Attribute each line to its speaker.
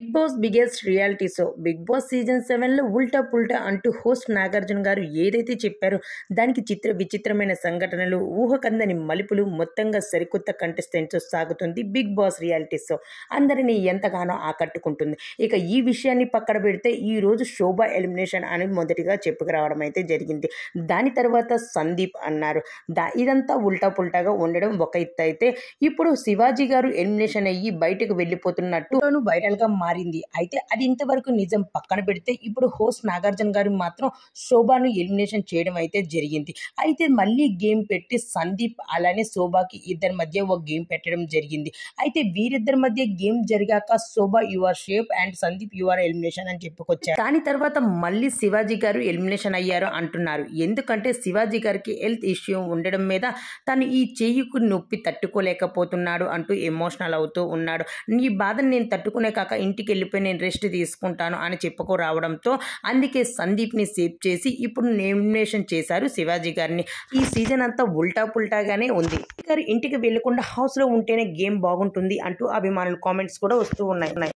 Speaker 1: big Boss biggest reality show Bigg Boss season సెవెన్లో ఉల్టా పుల్టా అంటూ హోస్ట్ నాగార్జున గారు ఏదైతే చెప్పారో దానికి చిత్ర విచిత్రమైన సంఘటనలు ఊహకందని మలుపులు మొత్తంగా సరికొత్త కంటెస్టెంట్స్ సాగుతుంది బిగ్ బాస్ రియాలిటీ షో అందరినీ ఎంతగానో ఆకట్టుకుంటుంది ఇక ఈ విషయాన్ని పక్కన పెడితే ఈరోజు శోభ ఎలిమినేషన్ అని మొదటిగా చెప్పుకురావడం అయితే జరిగింది దాని తర్వాత సందీప్ అన్నారు దా ఇదంతా ఉల్టా పుల్టాగా ఉండడం ఒక ఎత్తు అయితే ఇప్పుడు శివాజీ గారు ఎలిమినేషన్ అయ్యి బయటకు వెళ్ళిపోతున్నట్టు వైరల్గా మారింది అయితే అది ఇంతవరకు నిజం పక్కన పెడితే ఇప్పుడు హోస్ట్ నాగార్జున గారు మాత్రం శోభాను ఎలిమినేషన్ చేయడం అయితే జరిగింది అయితే మళ్ళీ గేమ్ పెట్టి సందీప్ అలానే శోభాకి ఇద్దరి మధ్య ఒక గేమ్ పెట్టడం జరిగింది అయితే వీరిద్దరి మధ్య గేమ్ జరిగాక Shobha you're safe and Sandeep your elimination అని చెప్పుకొచ్చారు దాని తర్వాత మళ్ళీ శివాజీ గారు ఎలిమినేషన్ అయ్యారు అంటున్నారు ఎందుకంటే శివాజీ గారికి హెల్త్ ఇష్యూ ఉండడం మీద తను ఈ చేయికు నొప్పి తట్టుకోలేకపోతున్నాడు అంటూ ఎమోషనల్ అవుతూ ఉన్నాడు నీ బాధను నేను తట్టుకునే కాక ఇంటి ఇంటికి వెళ్ళిపోయి నేను రెస్ట్ తీసుకుంటాను అని చెప్పుకు రావడంతో అందుకే సందీప్ని సేవ్ చేసి ఇప్పుడు నేమినేషన్ చేశారు శివాజీ గారిని ఈ సీజన్ అంతా ఉల్టా పుల్టాగానే ఉంది గారు ఇంటికి వెళ్లకుండా హౌస్లో ఉంటేనే గేమ్ బాగుంటుంది అంటూ అభిమానులు కామెంట్స్ కూడా వస్తూ ఉన్నాయి